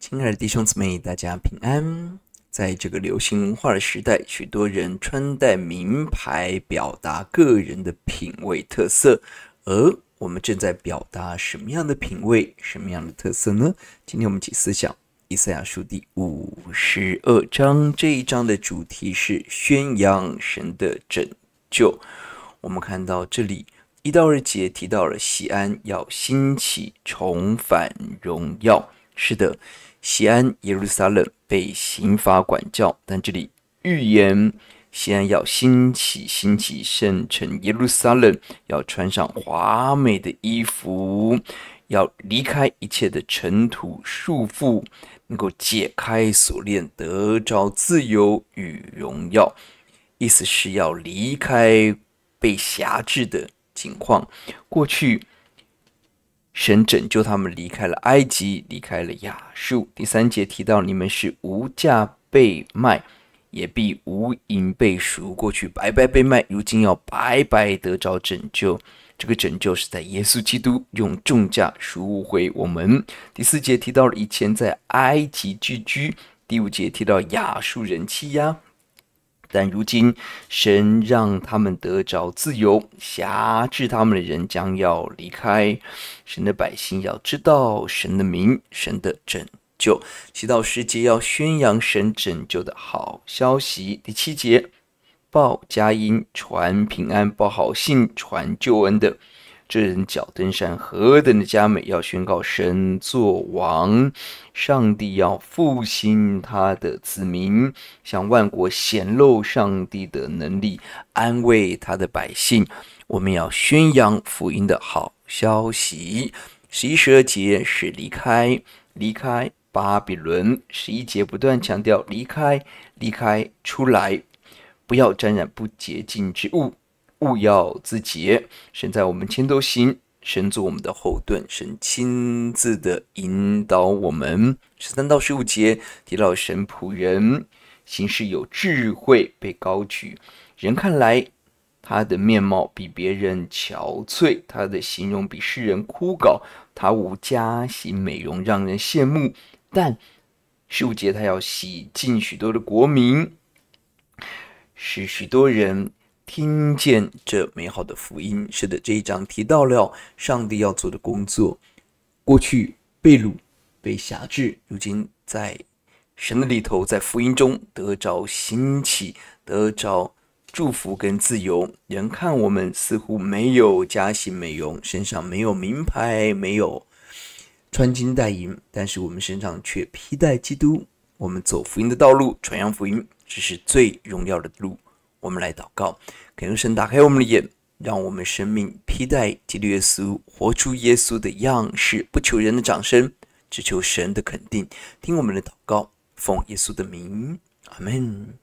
亲爱的弟兄姊妹，大家平安。在这个流行文化的时代，许多人穿戴名牌，表达个人的品味特色。而我们正在表达什么样的品味，什么样的特色呢？今天我们起思想《以赛亚书》第五十二章，这一章的主题是宣扬神的拯救。我们看到这里一到二节提到了西安要兴起，重返荣耀。是的。西安耶路撒冷被刑法管教，但这里预言西安要兴起，兴起圣城耶路撒冷要穿上华美的衣服，要离开一切的尘土束缚，能够解开锁链，得着自由与荣耀。意思是要离开被辖制的境况，过去。神拯救他们离开了埃及，离开了亚述。第三节提到你们是无价被卖，也必无银被赎。过去白白被卖，如今要白白得着拯救。这个拯救是在耶稣基督用重价赎回我们。第四节提到了以前在埃及聚居。第五节提到亚述人欺压。但如今，神让他们得着自由，辖制他们的人将要离开。神的百姓要知道神的名，神的拯救。祈祷时节要宣扬神拯救的好消息。第七节，报佳音，传平安，报好信，传救恩的。这人脚登山何等的佳美！要宣告神作王，上帝要复兴他的子民，向万国显露上帝的能力，安慰他的百姓。我们要宣扬福音的好消息。十一、十二节是离开，离开巴比伦。十一节不断强调离开，离开出来，不要沾染不洁净之物。勿要自竭。神在我们前头行，神作我们的后盾，神亲自的引导我们。十三到十五节，提到神仆人行事有智慧，被高举。人看来他的面貌比别人憔悴，他的形容比世人枯槁，他无家行美容，让人羡慕。但十五节他要洗净许多的国民，使许多人。听见这美好的福音，是的，这一章提到了上帝要做的工作。过去被掳、被辖制，如今在神的里头，在福音中得着兴起，得着祝福跟自由。人看我们似乎没有加洗美容，身上没有名牌，没有穿金戴银，但是我们身上却披戴基督。我们走福音的道路，传扬福音，这是最荣耀的路。我们来祷告，恳求神打开我们的眼，让我们生命披戴基督耶稣，活出耶稣的样式。不求人的掌声，只求神的肯定。听我们的祷告，奉耶稣的名，阿门。